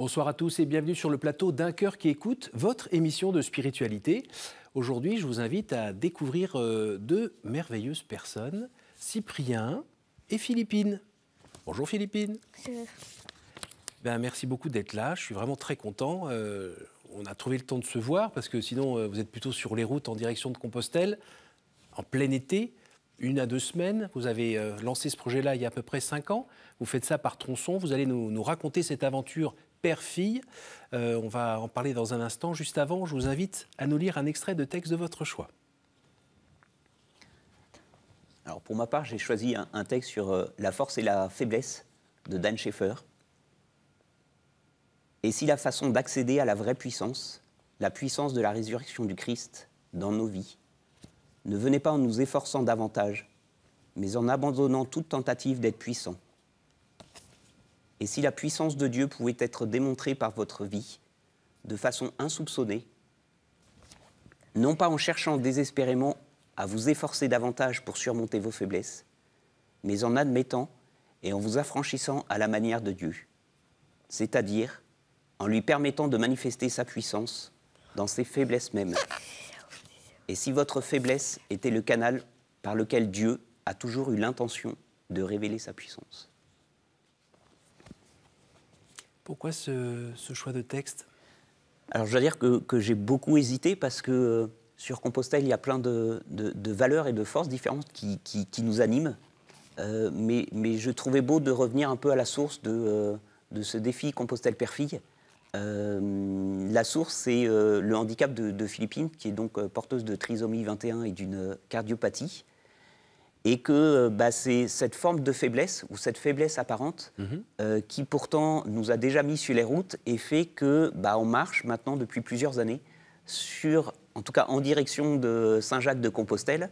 Bonsoir à tous et bienvenue sur le plateau d'un cœur qui écoute votre émission de spiritualité. Aujourd'hui, je vous invite à découvrir euh, deux merveilleuses personnes, Cyprien et Philippine. Bonjour Philippine. Ben, merci beaucoup d'être là, je suis vraiment très content. Euh, on a trouvé le temps de se voir parce que sinon euh, vous êtes plutôt sur les routes en direction de Compostelle, en plein été une à deux semaines. Vous avez lancé ce projet-là il y a à peu près cinq ans. Vous faites ça par tronçon. Vous allez nous raconter cette aventure père-fille. Euh, on va en parler dans un instant. Juste avant, je vous invite à nous lire un extrait de texte de votre choix. Alors pour ma part, j'ai choisi un, texte sur euh, la force et la faiblesse de Dan Schaeffer. Et si la façon d'accéder à la vraie puissance, la puissance de la résurrection du Christ dans nos vies, ne venait pas en nous efforçant davantage, mais en abandonnant toute tentative d'être puissant, et si la puissance de Dieu pouvait être démontrée par votre vie, de façon insoupçonnée, non pas en cherchant désespérément à vous efforcer davantage pour surmonter vos faiblesses, mais en admettant et en vous affranchissant à la manière de Dieu, c'est-à-dire en lui permettant de manifester sa puissance dans ses faiblesses mêmes. Et si votre faiblesse était le canal par lequel Dieu a toujours eu l'intention de révéler sa puissance pourquoi ce, choix de texte Alors je dois dire que, j'ai beaucoup hésité parce que euh, sur Compostelle, il y a plein de, valeurs et de forces différentes qui, nous animent. Euh, mais, je trouvais beau de revenir un peu à la source de, euh, ce défi compostelle père Euh, la source, c'est le handicap de, Philippine, qui est donc porteuse de trisomie 21 et d'une cardiopathie et que euh, bah, c'est cette forme de faiblesse ou cette faiblesse apparente mhm. euh, qui pourtant nous a déjà mis sur les routes et fait que bah, on marche maintenant depuis plusieurs années sur, en tout cas en direction de Saint-Jacques-de-Compostelle.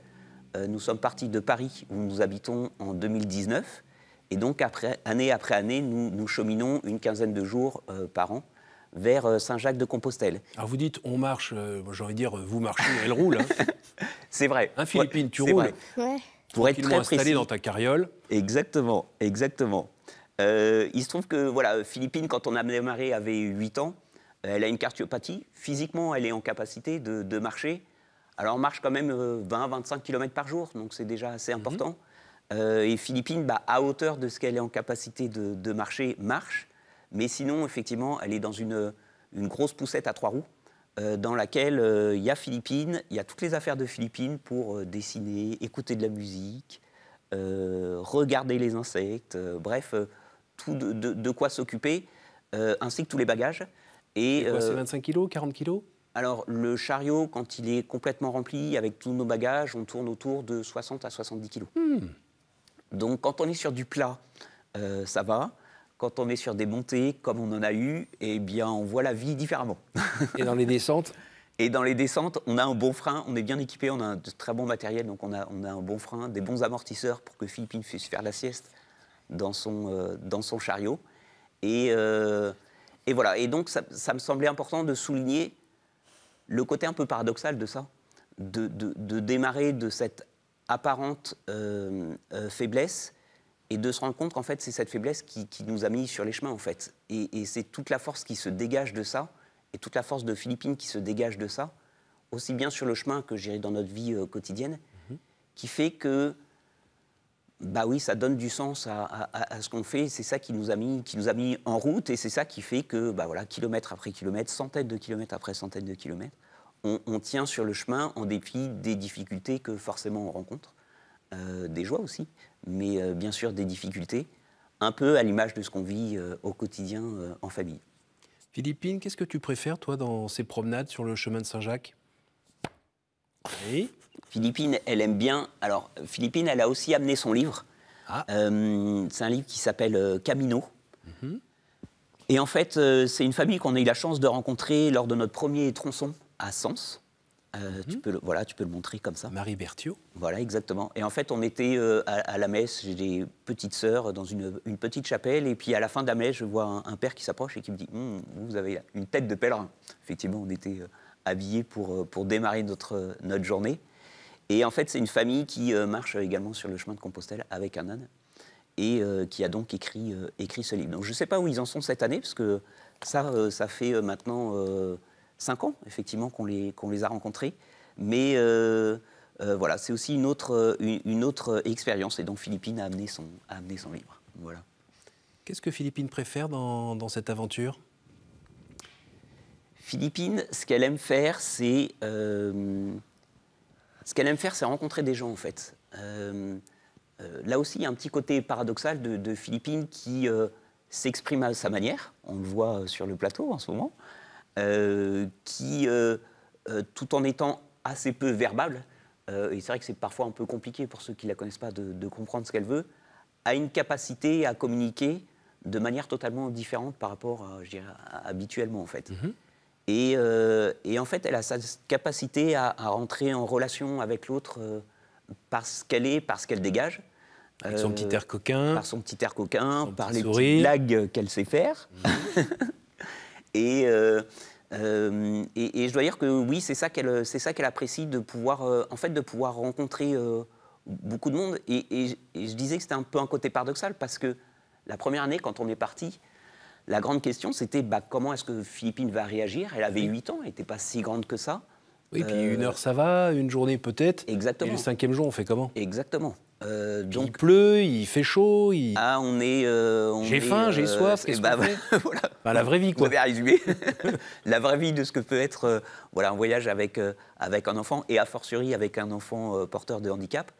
Euh, nous sommes partis de Paris où nous habitons en 2019 et donc après, année après année nous, nous cheminons une quinzaine de jours par an vers Saint-Jacques-de-Compostelle. Alors vous dites on marche, j'ai envie de dire vous marchez, elle roule. Hein. c'est vrai. Hein, Philippine, tu roules. Ouais. Pour être très dans ta carriole. Exactement, exactement. Euh, il se trouve que, voilà, Philippine, quand on a démarré, avait 8 ans. Euh, elle a une cardiopathie. Physiquement, elle est en capacité de, marcher. Alors, on marche quand même 20-25 euh, km par jour, donc c'est déjà assez mhm. important. et Philippine, bah, à hauteur de ce qu'elle est en capacité de, marcher, marche. Mais sinon, effectivement, elle est dans une, une grosse poussette à trois roues. Euh, dans laquelle euh, il y a Philippines, il y a toutes les affaires de Philippines pour euh, dessiner, écouter de la musique, regarder les insectes, bref, tout de, quoi s'occuper, ainsi que tous les bagages. Et, c'est 25 kilos, 40 kilos alors, le chariot, quand il est complètement rempli, avec tous nos bagages, on tourne autour de 60 à 70 kilos. Hmm. Donc, quand on est sur du plat, ça va. Quand on est sur des montées, comme on en a eu, eh bien, on voit la vie différemment. Et dans les descentes Et dans les descentes, on a un bon frein, on est bien équipé, on a de très bon matériel, donc on a, on a un bon frein, des bons amortisseurs pour que Philippine puisse faire la sieste dans son, euh, dans son chariot. Et, euh, et voilà. Et donc, ça, me semblait important de souligner le côté un peu paradoxal de ça, de, de, démarrer de cette apparente euh, faiblesse et de se rendre compte qu'en fait, c'est cette faiblesse qui, nous a mis sur les chemins, en fait. Et, c'est toute la force qui se dégage de ça, et toute la force de Philippines qui se dégage de ça, aussi bien sur le chemin que j'irai dans notre vie euh, quotidienne, mhm. qui fait que, bah oui, ça donne du sens à, ce qu'on fait, c'est ça qui nous, a mis, qui nous a mis en route, et c'est ça qui fait que, bah voilà, kilomètre après kilomètre, centaines de kilomètres après centaines de kilomètres, on, tient sur le chemin en dépit des difficultés que forcément on rencontre, euh, des joies aussi, mais euh, bien sûr des difficultés, un peu à l'image de ce qu'on vit euh, au quotidien euh, en famille. Philippine, qu'est-ce que tu préfères, toi, dans ces promenades sur le chemin de Saint-Jacques oui. Philippine, elle aime bien. Alors, Philippine, elle a aussi amené son livre. Ah. c'est un livre qui s'appelle Camino. Mhm. Et en fait, c'est une famille qu'on a eu la chance de rencontrer lors de notre premier tronçon à Sens. Euh, tu, hmm. peux le, voilà, tu peux le montrer comme ça. Marie Berthiaud. Voilà, exactement. Et en fait, on était euh, à, la messe, j'ai des petites sœurs dans une, petite chapelle, et puis à la fin de la messe, je vois un, père qui s'approche et qui me dit hum, Vous avez une tête de pèlerin. Effectivement, on était euh, habillés pour, pour démarrer notre, notre journée. Et en fait, c'est une famille qui marche également sur le chemin de Compostelle avec un âne, et qui a donc écrit, écrit ce livre. Donc je ne sais pas où ils en sont cette année, parce que ça, ça fait maintenant cinq ans, effectivement, qu'on les, a rencontrés. Mais euh, euh, voilà, c'est aussi une autre, expérience. Et donc Philippine a amené son, son livre. Voilà. Qu'est-ce que Philippine préfère dans, cette aventure Philippine, ce qu'elle aime faire, c'est euh, ce qu'elle aime faire, c'est rencontrer des gens en fait. là aussi, un petit côté paradoxal de, de Philippine qui s'exprime à sa manière. On le voit sur le plateau en ce moment. Euh, qui, euh, euh, tout en étant assez peu verbale, et c'est vrai que c'est parfois un peu compliqué pour ceux qui ne la connaissent pas de, comprendre ce qu'elle veut, a une capacité à communiquer de manière totalement différente par rapport, à, je dirais, habituellement en fait. Mhm. et, en fait, elle a sa capacité à, rentrer en relation avec l'autre parce qu'elle est, parce qu'elle mhm. dégage. Avec son petit air coquin. Par son petit air coquin, par les petites blagues qu'elle sait faire. Mhm. Euh, euh, et, et, je dois dire que oui, c'est ça qu'elle qu'elle apprécie, de pouvoir, euh, en fait, de pouvoir rencontrer beaucoup de monde. Et, je disais que c'était un peu un côté paradoxal, parce que la première année, quand on est parti, la grande question, c'était bah, comment est-ce que Philippine va réagir Elle avait 8 ans, elle n'était pas si grande que ça. Oui, puis une heure ça va, une journée peut-être. Exactement. Et le cinquième jour, on fait comment Exactement. Euh, donc il pleut, il fait chaud, Ah, on est... Euh, j'ai faim, j'ai euh, soif, quest bah, voilà. Bah, la vraie vie, quoi. la vraie vie de ce que peut être voilà, un voyage avec, avec un enfant, et a fortiori avec un enfant porteur de handicap.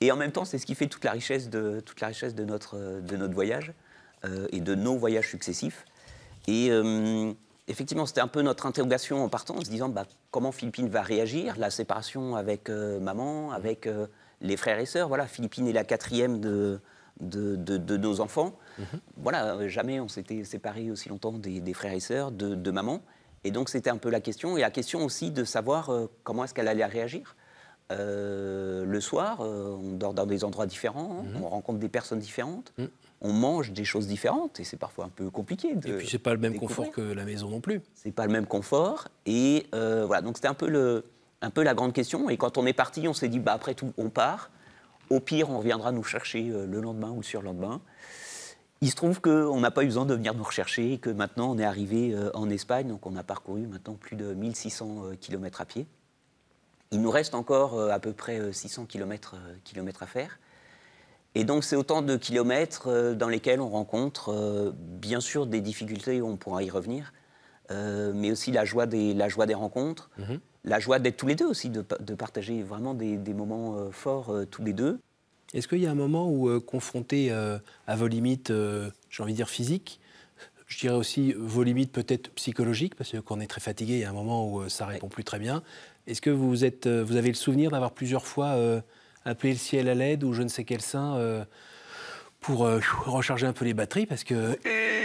Et en même temps, c'est ce qui fait toute la richesse de, toute la richesse de, notre, de notre voyage, et de nos voyages successifs. Et effectivement, c'était un peu notre interrogation en partant, en se disant, bah, comment Philippine va réagir, la séparation avec maman, avec les frères et sœurs. Voilà, Philippine est la quatrième de, de, nos enfants. Mhm. Voilà, euh, jamais on s'était séparé aussi longtemps des, frères et sœurs, de, maman. Et donc c'était un peu la question. Et la question aussi de savoir euh, comment est-ce qu'elle allait réagir. Euh, le soir, on dort dans des endroits différents, mhm. on rencontre des personnes différentes, mhm. on mange des choses différentes, et c'est parfois un peu compliqué. et puis c'est pas le même confort que la maison non plus. C'est pas le même confort, et voilà. Donc c'était un peu le, un peu la grande question. Et quand on est parti, on s'est dit, bah, après tout, on part. Au pire, on reviendra nous chercher euh, le lendemain ou le surlendemain. Il se trouve qu'on n'a pas eu besoin de venir nous rechercher que maintenant on est arrivé euh, en Espagne, donc on a parcouru maintenant plus de 1600 euh, km à pied. Il nous reste encore à peu près 600 km, à faire. Et donc c'est autant de kilomètres dans lesquels on rencontre bien sûr des difficultés, on pourra y revenir, euh, mais aussi la joie des, la joie des rencontres, mhm. la joie d'être tous les deux aussi, de, de partager vraiment des, des moments euh, forts euh, tous les deux. Est-ce qu'il y a un moment où, confronté à vos limites, j'ai envie de dire physiques, je dirais aussi vos limites peut-être psychologiques, parce qu'on est très fatigué, il y a un moment où ça répond plus très bien. Est-ce que vous, êtes, vous avez le souvenir d'avoir plusieurs fois appelé le ciel à l'aide ou je ne sais quel saint pour recharger un peu les batteries, parce que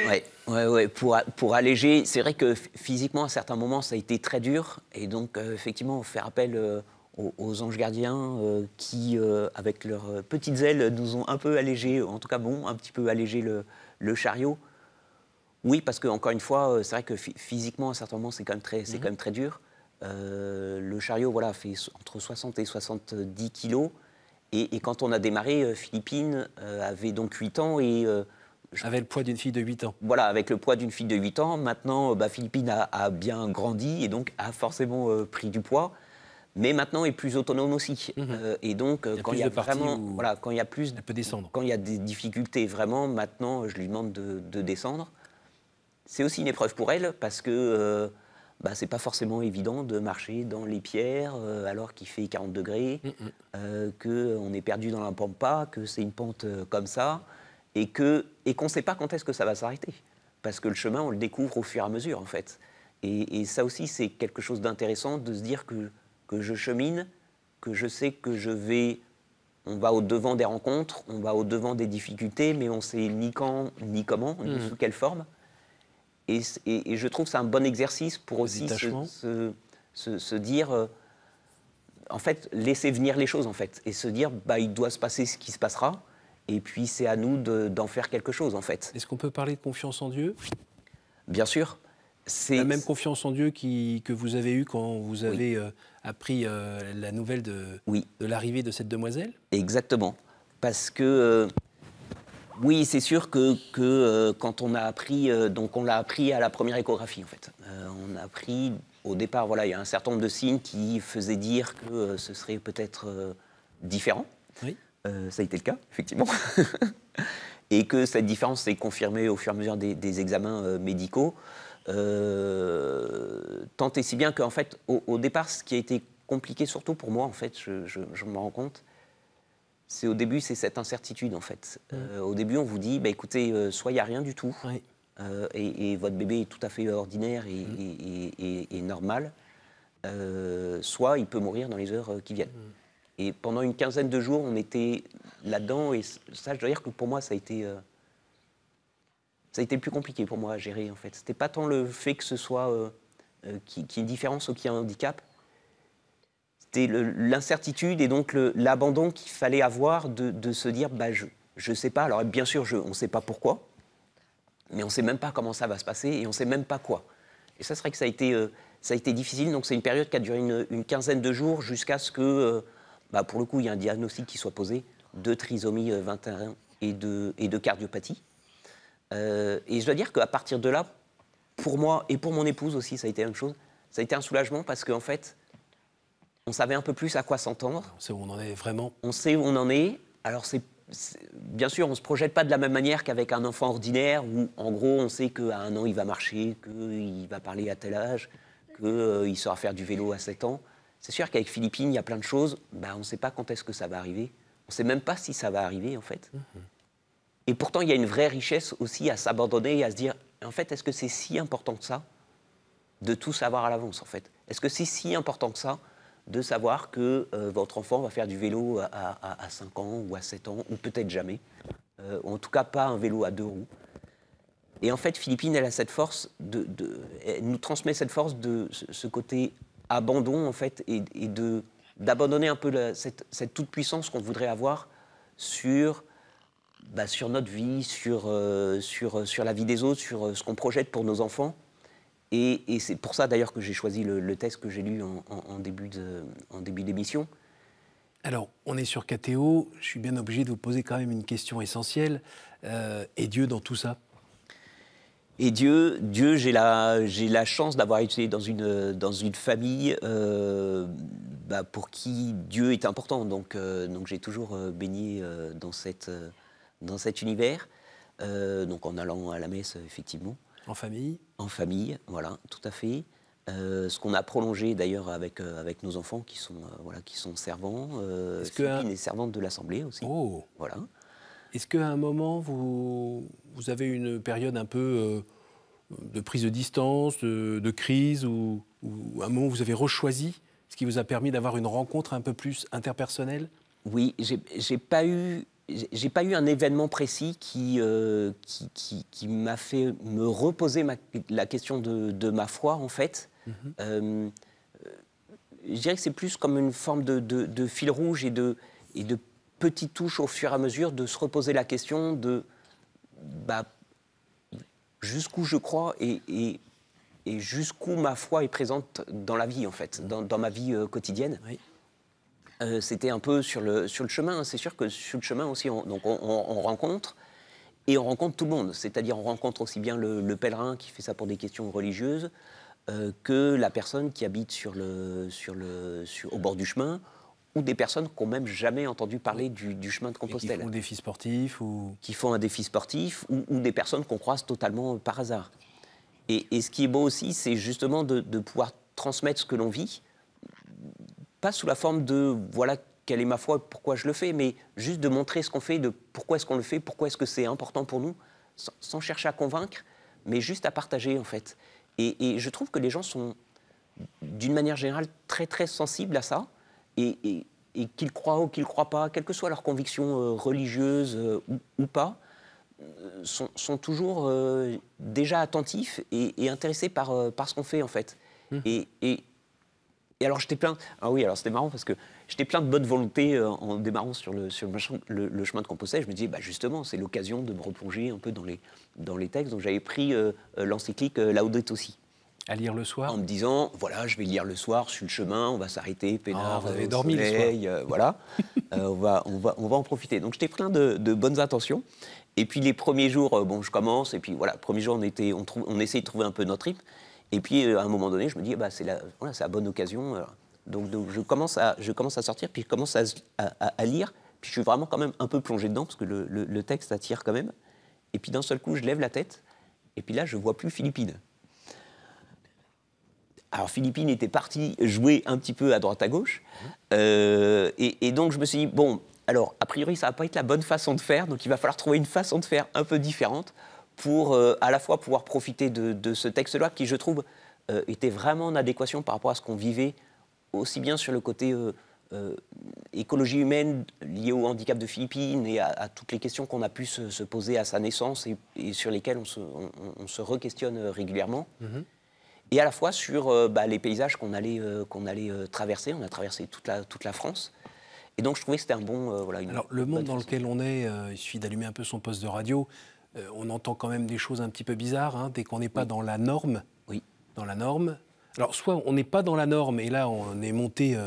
Ouais. Ouais, pour, pour alléger, c'est vrai que physiquement, à certains moments, ça a été très dur. Et donc, euh, effectivement, faire appel euh, aux, anges gardiens euh, qui, avec leurs petites ailes, nous ont un peu allégé, en tout cas, bon, un petit peu allégé le, le chariot. Oui, parce que, encore une fois, c'est vrai que physiquement, à certains moments, c'est quand, même très, c'est mmh quand même très dur. le chariot, voilà, fait entre 60 et 70 kilos. Et, et quand on a démarré, Philippine avait donc 8 ans et avec le poids d'une fille de 8 ans. Voilà, avec le poids d'une fille de 8 ans. Maintenant, euh, bah, Philippine a, bien grandi et donc a forcément euh, pris du poids. Mais maintenant est plus autonome aussi. Mhm. Euh, et donc, quand il y a vraiment. Voilà, quand il y a plus. peut descendre. Quand il y a des difficultés, vraiment, maintenant, je lui demande de, descendre. C'est aussi une épreuve pour elle parce que. bah, c'est pas forcément évident de marcher dans les pierres alors qu'il fait 40 degrés, mm, mm. qu'on est perdu dans la pampa, que c'est une pente comme ça et qu'on ne sait pas quand est-ce que ça va s'arrêter. Parce que le chemin, on le découvre au fur et à mesure, en fait. Et, ça aussi, c'est quelque chose d'intéressant de se dire que, je chemine, que je sais que je vais on va au devant des rencontres, on va au devant des difficultés, mais on ne sait ni quand, ni comment, ni mm. sous quelle forme. Et, je trouve c'est un bon exercice pour aussi se, dire, euh, en fait, laisser venir les choses, en fait, et se dire, bah, il doit se passer ce qui se passera. Et puis c'est à nous d'en faire quelque chose en fait. Est-ce qu'on peut parler de confiance en Dieu Bien sûr. C'est la même confiance en Dieu qui, que vous avez eue quand vous avez euh, appris euh, la nouvelle de, l'arrivée de cette demoiselle Exactement. Parce que euh, oui, c'est sûr que, que quand on a appris, donc on l'a appris à la première échographie en fait. on a appris au départ, voilà, il y a un certain nombre de signes qui faisaient dire que ce serait peut-être différent. Oui. Euh, ça a été le cas, effectivement. et que cette différence s'est confirmée au fur et à mesure des, examens euh, médicaux. Euh, tant et si bien qu'en fait, au, départ, ce qui a été compliqué, surtout pour moi, en fait, je, me rends compte, c'est au début, c'est cette incertitude, en fait. Mmh. au début, on vous dit, bah, écoutez, soit il n'y a rien du tout, et, votre bébé est tout à fait ordinaire et, mmh. normal, soit il peut mourir dans les heures qui viennent. Mmh. Et pendant une quinzaine de jours, on était là-dedans. Et ça, je dois dire que pour moi, ça a été. Euh, ça a été plus compliqué pour moi à gérer, en fait. C'était pas tant le fait que ce soit. Euh, euh, qui qu'il y ait une différence ou qu'il y ait un handicap. C'était l'incertitude et donc l'abandon qu'il fallait avoir de, se dire bah, je ne sais pas. Alors, bien sûr, je, on ne sait pas pourquoi, mais on ne sait même pas comment ça va se passer et on ne sait même pas quoi. Et ça, c'est vrai que ça a été, ça a été difficile. Donc, c'est une période qui a duré une quinzaine de jours jusqu'à ce que bah, pour le coup, il y a un diagnostic qui soit posé de trisomie 21 euh, et de, et de cardiopathie. Euh, et je dois dire qu'à partir de là, pour moi et pour mon épouse aussi, ça a été une chose, ça a été un soulagement parce qu'en fait, on savait un peu plus à quoi s'entendre. On sait où on en est vraiment. On sait où on en est. Alors, c'est bien sûr, on ne se projette pas de la même manière qu'avec un enfant ordinaire où, en gros, on sait qu'à un an, il va marcher, qu'il va parler à tel âge, qu'il euh, saura faire du vélo à 7 ans. C'est sûr qu'avec Philippine, il y a plein de choses. Ben, on ne sait pas quand est-ce que ça va arriver. On ne sait même pas si ça va arriver, en fait. Mhm. Et pourtant, il y a une vraie richesse aussi à s'abandonner et à se dire, en fait, est-ce que c'est si important que ça de tout savoir à l'avance, en fait Est-ce que c'est si important que ça de savoir que euh, votre enfant va faire du vélo à, 5 ans ou à 7 ans, ou peut-être jamais euh, En tout cas, pas un vélo à deux roues. Et en fait, Philippine, elle a cette force elle nous transmet cette force de ce côté abandon en fait et, de d'abandonner un peu cette, toute puissance qu'on voudrait avoir sur bah, sur notre vie, sur, euh, sur, euh, sur la vie des autres, sur euh, ce qu'on projette pour nos enfants. Et, c'est pour ça d'ailleurs que j'ai choisi le, texte que j'ai lu en, début de, en début d'émission. Alors, on est sur KTO, je suis bien obligé de vous poser quand même une question essentielle. Euh, et Dieu dans tout ça et Dieu, Dieu j'ai la, la, chance d'avoir été dans une, dans une famille euh, bah, pour qui Dieu est important. Donc, euh, donc j'ai toujours euh, baigné dans, cette, dans cet univers, donc en allant à la messe, effectivement. En famille En famille, voilà, tout à fait. ce qu'on a prolongé d'ailleurs avec, avec nos enfants qui sont, servants, voilà, qui sont servants, euh, que... servantes de l'Assemblée aussi. Oh. Voilà. Est-ce qu'à un moment, vous, vous avez une période un peu euh, de prise de distance, de, crise, ou, un moment vous avez rechoisi, ce qui vous a permis d'avoir une rencontre un peu plus interpersonnelle Oui, j'ai pas eu j'ai pas eu un événement précis qui, euh, qui, m'a fait me reposer la question de, ma foi, en fait. Mhm. Euh, je dirais que c'est plus comme une forme de, de, fil rouge et de, et de Petite touche au fur et à mesure, de se reposer la question de bah, jusqu'où je crois et, jusqu'où ma foi est présente dans la vie, en fait, dans, ma vie euh, quotidienne. Euh, c'était un peu sur le, sur le chemin. C'est sûr que sur le chemin aussi, on, donc on, rencontre et on rencontre tout le monde. C'est-à-dire on rencontre aussi bien le, pèlerin qui fait ça pour des questions religieuses euh, que la personne qui habite sur le, sur le, au bord du chemin ou des personnes qui n'ont même jamais entendu parler du, chemin de Compostelle. Qui font un défi sportif ou... Qui font un défi sportif ou, des personnes qu'on croise totalement par hasard. Et, ce qui est beau aussi, c'est justement de, pouvoir transmettre ce que l'on vit, pas sous la forme de voilà quelle est ma foi, pourquoi je le fais, mais juste de montrer ce qu'on fait, de pourquoi est-ce qu'on le fait, pourquoi est-ce que c'est important pour nous, sans, chercher à convaincre, mais juste à partager en fait. Et, et je trouve que les gens sont d'une manière générale très très sensibles à ça et, qu'ils croient ou qu'ils ne croient pas, quelles que soient leurs convictions euh, religieuses euh, ou, pas, euh, sont, toujours déjà attentifs et, intéressés par, par ce qu'on fait en fait. Mmh. Et, alors j'étais plein. Ah oui, alors c'était marrant parce que j'étais plein de bonne volonté en démarrant sur le, sur le, chemin de Compostelle. Je me disais, bah justement, c'est l'occasion de me replonger un peu dans les, dans les textes. Donc j'avais pris l'encyclique Laudato aussi à lire le soir En me disant, voilà, je vais lire le soir sur le chemin, on va s'arrêter, ah, peinard, vous avez dormi soleil, euh, voilà, euh, on, va, on, va, on va en profiter. Donc j'étais plein de, bonnes intentions. Et puis les premiers jours, euh, bon, je commence, et puis voilà, premier jour, on, était, on, trouve, on de trouver un peu notre rythme. Et puis à un moment donné, je me dis, bah, c'est la, voilà, la bonne occasion. Donc, donc, je, commence à, je commence à sortir, puis je commence à, à, lire, puis je suis vraiment quand même un peu plongé dedans, parce que le, le, le texte attire quand même. Et puis d'un seul coup, je lève la tête, et puis là, je vois plus Philippine. Alors Philippine était parti jouer un petit peu à droite à gauche. Euh, et, donc je me suis dit, bon, alors a priori ça va pas être la bonne façon de faire, donc il va falloir trouver une façon de faire un peu différente pour euh, à la fois pouvoir profiter de, ce texte-là qui je trouve euh, était vraiment en adéquation par rapport à ce qu'on vivait aussi bien sur le côté écologie humaine liée au handicap de Philippine et à, toutes les questions qu'on a pu se, poser à sa naissance et, sur lesquelles on se, re-questionne régulièrement. Mhm et à la fois sur euh, bah, les paysages qu'on allait, euh, qu'on allait euh, traverser. On a traversé toute la, toute la France. Et donc je trouvais que c'était un bon... voilà, Alors le monde dans lequel on est, il suffit d'allumer un peu son poste de radio, on entend quand même des choses un petit peu bizarres, hein, dès qu'on n'est pas dans la norme. Oui. Dans la norme. Alors soit on n'est pas dans la norme et là on est monté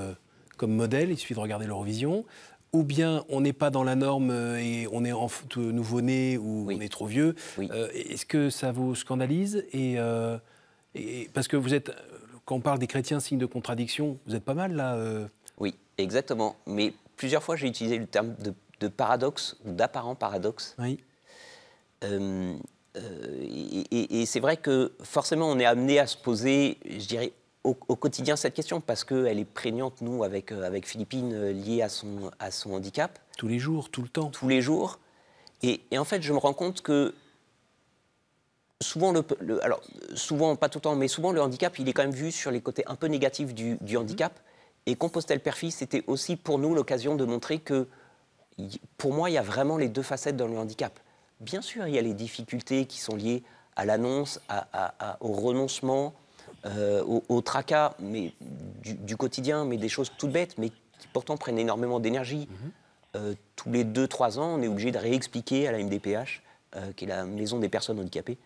comme modèle, il suffit de regarder l'Eurovision, ou bien on n'est pas dans la norme et on est nouveau-né ou on est trop vieux. Oui. Est-ce que ça vous scandalise et et, parce que vous êtes, euh, quand on parle des chrétiens signe de contradiction, vous êtes pas mal là. Euh. Oui, exactement. Mais plusieurs fois, j'ai utilisé le terme de, paradoxe ou d'apparent paradoxe. Oui. Euh, et, c'est vrai que forcément, on est amené à se poser, je dirais, au, quotidien cette question parce qu'elle est prégnante, nous, avec, avec Philippine, liée à son, à son handicap. Tous les jours, tout le temps. Tous les jours. et en fait, je me rends compte que souvent, alors, souvent, pas tout le temps, mais souvent le handicap, il est quand même vu sur les côtés un peu négatifs du, handicap. Et Compostelle-Perfis, c'était aussi pour nous l'occasion de montrer que, pour moi, il y a vraiment les deux facettes dans le handicap. Bien sûr, il y a les difficultés qui sont liées à l'annonce, au renoncement, euh, au, tracas mais, du, quotidien, mais des choses toutes bêtes, mais qui pourtant prennent énormément d'énergie. Mhm. Euh, tous les 2-3 ans, on est obligé de réexpliquer à la MDPH, euh, qui est la maison des personnes handicapées,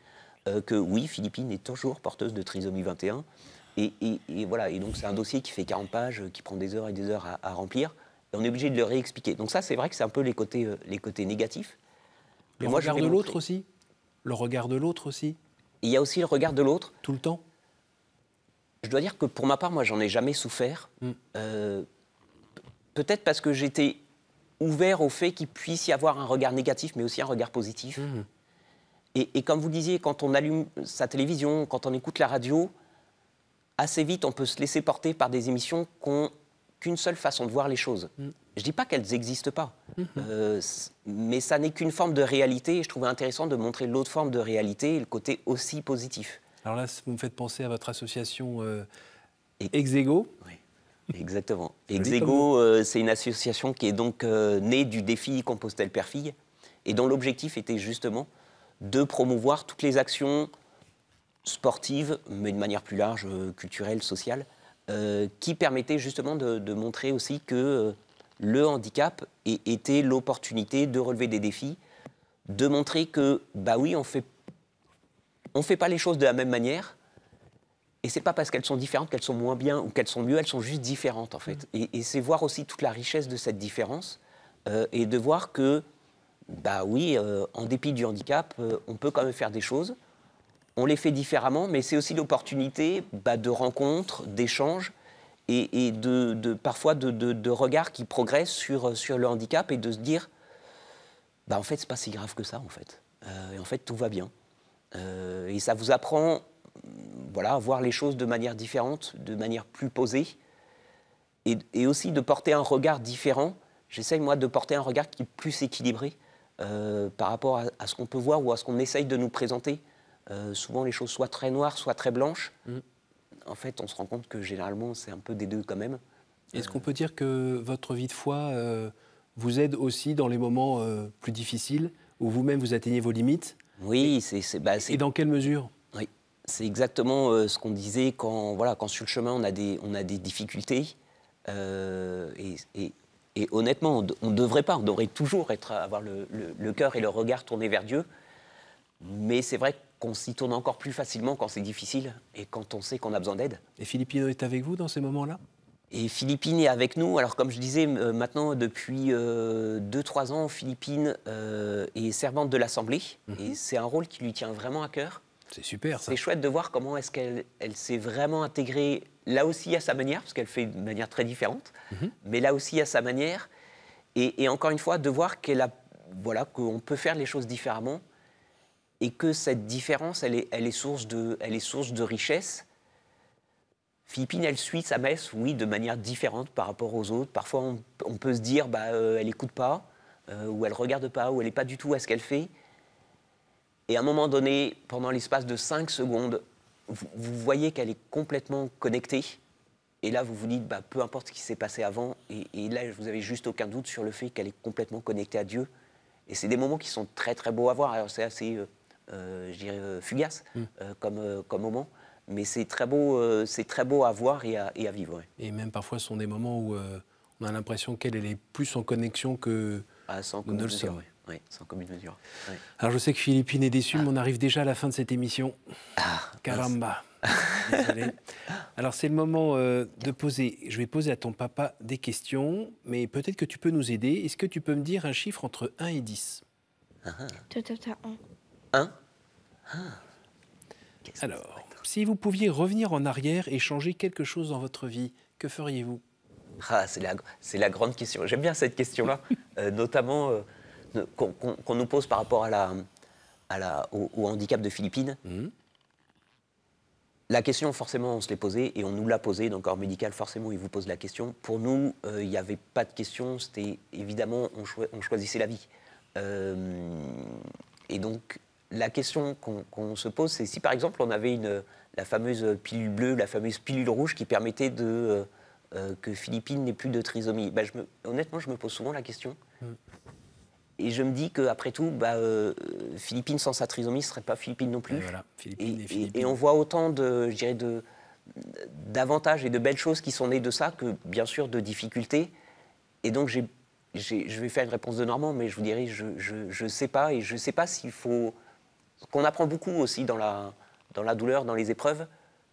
euh, que oui, Philippine est toujours porteuse de trisomie 21. Et, voilà, et donc c'est un dossier qui fait 40 pages, euh, qui prend des heures et des heures à, remplir. Et on est obligé de le réexpliquer. Donc ça, c'est vrai que c'est un peu les côtés, euh, les côtés négatifs. Le regard de l'autre aussi Le regard de l'autre aussi Il y a aussi le regard de l'autre. Tout le temps Je dois dire que pour ma part, moi, j'en ai jamais souffert. Hmm. Peut-être parce que j'étais ouvert au fait qu'il puisse y avoir un regard négatif, mais aussi un regard positif. Hmm. Et, comme vous disiez, quand on allume sa télévision, quand on écoute la radio, assez vite, on peut se laisser porter par des émissions qui n'ont qu'une seule façon de voir les choses. Mm. Je ne dis pas qu'elles n'existent pas, mm-hmm. euh, mais ça n'est qu'une forme de réalité. Et je trouvais intéressant de montrer l'autre forme de réalité et le côté aussi positif. Alors là, vous me faites penser à votre association euh, Exego. Oui. Exactement. Exego, euh, c'est une association qui est donc née du défi compostelle fille et dont l'objectif était justement de promouvoir toutes les actions sportives, mais de manière plus large, euh, culturelle, sociale, euh, qui permettait justement de, montrer aussi que euh, le handicap était l'opportunité de relever des défis, de montrer que, bah oui, on fait, on fait pas les choses de la même manière, et c'est pas parce qu'elles sont différentes qu'elles sont moins bien ou qu'elles sont mieux, elles sont juste différentes en fait. Mmh. Et, c'est voir aussi toute la richesse de cette différence et de voir que bah oui, euh, en dépit du handicap, euh, on peut quand même faire des choses. On les fait différemment, mais c'est aussi l'opportunité bah, de rencontres, d'échanges et, de, parfois de, regards qui progressent sur, le handicap et de se dire, bah en fait, c'est pas si grave que ça, en fait. Euh, et en fait, tout va bien. et ça vous apprend voilà, à voir les choses de manière différente, de manière plus posée, et, et aussi de porter un regard différent. J'essaye, moi, de porter un regard qui est plus équilibré euh, par rapport à, ce qu'on peut voir ou à ce qu'on essaye de nous présenter. Euh, souvent, les choses soient très noires, soit très blanches. Mm. En fait, on se rend compte que généralement, c'est un peu des deux quand même. Est-ce euh, qu'on peut dire que votre vie de foi vous aide aussi dans les moments plus difficiles, où vous-même vous atteignez vos limites Oui, bah, c'est... et dans quelle mesure Oui, c'est exactement ce qu'on disait quand, voilà, quand sur le chemin, on a des, on a des difficultés. et et honnêtement, on ne devrait pas, on devrait toujours être, avoir le, cœur et le regard tournés vers Dieu. Mais c'est vrai qu'on s'y tourne encore plus facilement quand c'est difficile et quand on sait qu'on a besoin d'aide. Et Philippine est avec vous dans ces moments-là et Philippine est avec nous. Alors, comme je disais, euh, maintenant, depuis 2-3 euh, ans, Philippine euh, est servante de l'Assemblée. Mhm. Et c'est un rôle qui lui tient vraiment à cœur. C'est super, ça. C'est chouette de voir comment est-ce qu'elle elle, s'est vraiment intégrée là aussi à sa manière, parce qu'elle fait de manière très différente, mhm. mais là aussi à sa manière. Et, encore une fois, de voir qu'elle a, voilà, qu'on peut faire les choses différemment et que cette différence, elle est, elle source, de, elle est source de richesse. Philippine, elle suit sa messe, oui, de manière différente par rapport aux autres. Parfois, on, peut se dire, bah, euh, elle n'écoute pas, euh, ou elle regarde pas, ou elle n'est pas du tout à ce qu'elle fait. Et à un moment donné, pendant l'espace de 5 secondes, vous, voyez qu'elle est complètement connectée. Et là, vous vous dites, bah, peu importe ce qui s'est passé avant, et, là, vous n'avez juste aucun doute sur le fait qu'elle est complètement connectée à Dieu. Et c'est des moments qui sont très, très beaux à voir. Alors, c'est assez, euh, euh, je dirais, euh, fugace mm. comme, moment, mais c'est très, beau, c'est très beau à voir et à, vivre. Et même parfois, ce sont des moments où on a l'impression qu'elle est plus en connexion que ah, nous ne le sommes. Oui, sans commune mesure. Alors je sais que Philippine est déçue, ah. mais on arrive déjà à la fin de cette émission. Ah, ah, caramba. Alors c'est le moment euh, de poser. Je vais poser à ton papa des questions, mais peut-être que tu peux nous aider. Est-ce que tu peux me dire un chiffre entre 1 et 10 1 Alors, si vous pouviez revenir en arrière et changer quelque chose dans votre vie, que feriez-vous ah, c'est la, la, grande question. J'aime bien cette question-là, euh, notamment euh, qu'on nous pose par rapport à la, à la, au, handicap de Philippines, mhm. la question, forcément, on se l'est posée et on nous l'a posée donc en médical, forcément, ils vous posent la question. Pour nous, il euh, n'y avait pas de question, c'était évidemment, on, choisissait la vie. Euh, et donc, la question qu'on se pose, c'est si par exemple on avait une, la fameuse pilule bleue, la fameuse pilule rouge qui permettait de, euh, que Philippines n'ait plus de trisomie. Ben, je me, honnêtement, je me pose souvent la question. Mm. Et je me dis qu'après tout, bah, euh, Philippines sans sa trisomie ne serait pas Philippines non plus. Et, on voit autant de, je dirais de, d'avantages et de belles choses qui sont nées de ça que, bien sûr, de difficultés. Et donc, je vais faire une réponse de Normand, mais je vous dirais, je ne sais pas. Et je ne sais pas s'il faut. qu'on apprend beaucoup aussi dans la, dans la douleur, dans les épreuves.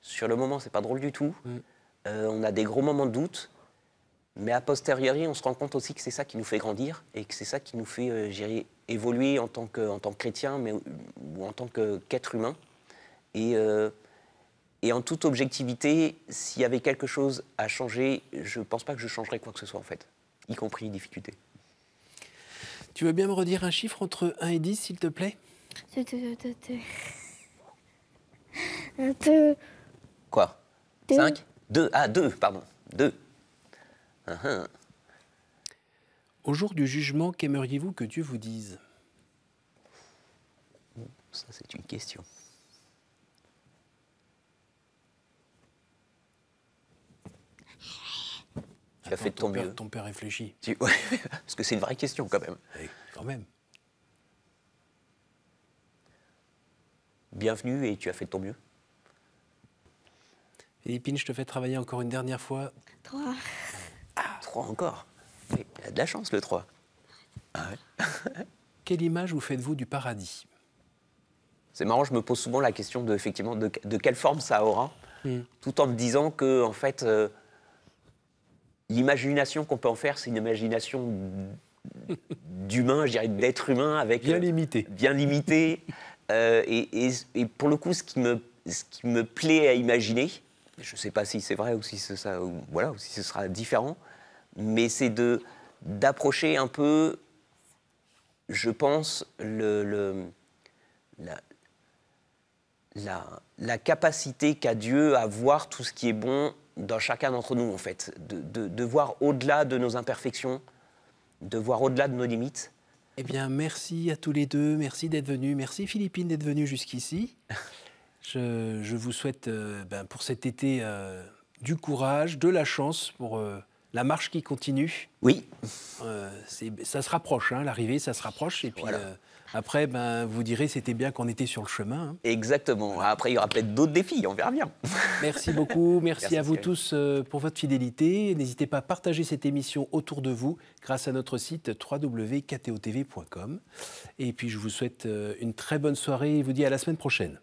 Sur le moment, c'est pas drôle du tout. Mm. Euh, on a des gros moments de doute. Mais a posteriori, on se rend compte aussi que c'est ça qui nous fait grandir et que c'est ça qui nous fait euh, évoluer en tant que, en tant que chrétien mais, ou en tant qu'être humain. Et, euh, et, en toute objectivité, s'il y avait quelque chose à changer, je ne pense pas que je changerais quoi que ce soit en fait, y compris les difficultés. Tu veux bien me redire un chiffre entre 1 et 10, s'il te plaît Quoi 5 2 Ah, 2, pardon. 2. Uh-huh. Au jour du jugement, qu'aimeriez-vous que Dieu vous dise oh, Ça, c'est une question. Tu as fait de ton, mieux. Ton père réfléchit. parce que c'est une vraie question quand même. Eh, quand même. Bienvenue et tu as fait de ton mieux. Philippine, je te fais travailler encore une dernière fois. Trois encore. il a de la chance, le 3. Ah quelle image vous faites-vous du paradis C'est marrant, je me pose souvent la question de, effectivement, de, quelle forme ça aura, hmm. tout en me disant que, en fait, euh, l'imagination qu'on peut en faire, c'est une imagination d'humain, je dirais d'être humain avec bien euh, limité, bien limité. Euh, et, pour le coup, ce qui me, ce qui me plaît à imaginer, je ne sais pas si c'est vrai ou si ça, voilà, ou si ce sera différent, mais c'est de d'approcher un peu, je pense, le, le la, la, la, capacité qu'a Dieu à voir tout ce qui est bon dans chacun d'entre nous, en fait, de, de, voir au-delà de nos imperfections, de voir au-delà de nos limites. Eh bien, merci à tous les deux, merci d'être venus, merci Philippine d'être venue jusqu'ici. Je, je, vous souhaite euh, ben, pour cet été euh, du courage, de la chance pour... Euh, la marche qui continue. Oui. Euh, ça se rapproche, hein, l'arrivée, ça se rapproche. Et puis euh, après, ben, vous direz, c'était bien qu'on était sur le chemin. Hein. Exactement. Après, il y aura peut-être d'autres défis, on verra bien. Merci beaucoup. Merci, à vous tous euh, pour votre fidélité. N'hésitez pas à partager cette émission autour de vous grâce à notre site www.ktotv.com. Et puis, je vous souhaite une très bonne soirée et vous dis à la semaine prochaine.